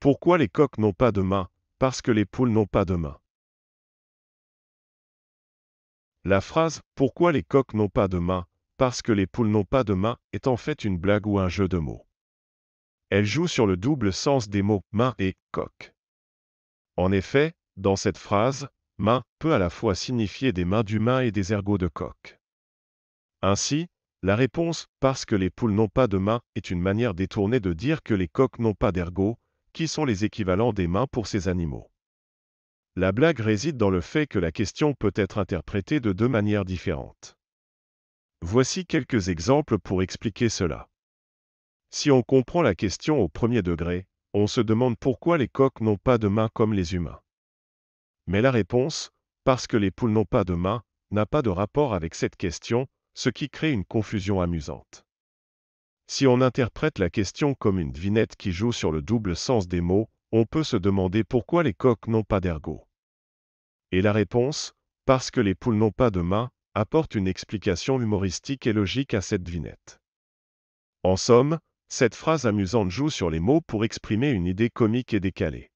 Pourquoi les coqs n'ont pas de mains Parce que les poules n'ont pas de mains. La phrase Pourquoi les coqs n'ont pas de mains Parce que les poules n'ont pas de mains est en fait une blague ou un jeu de mots. Elle joue sur le double sens des mots main et coq. En effet, dans cette phrase, main peut à la fois signifier des mains d'humain et des ergots de coq. Ainsi, la réponse Parce que les poules n'ont pas de mains est une manière détournée de dire que les coqs n'ont pas d'ergots, qui sont les équivalents des mains pour ces animaux. La blague réside dans le fait que la question peut être interprétée de deux manières différentes. Voici quelques exemples pour expliquer cela. Si on comprend la question au premier degré, on se demande pourquoi les coqs n'ont pas de mains comme les humains. Mais la réponse, parce que les poules n'ont pas de mains, n'a pas de rapport avec cette question, ce qui crée une confusion amusante. Si on interprète la question comme une devinette qui joue sur le double sens des mots, on peut se demander pourquoi les coqs n'ont pas d'ergot. Et la réponse, parce que les poules n'ont pas de main, apporte une explication humoristique et logique à cette devinette. En somme, cette phrase amusante joue sur les mots pour exprimer une idée comique et décalée.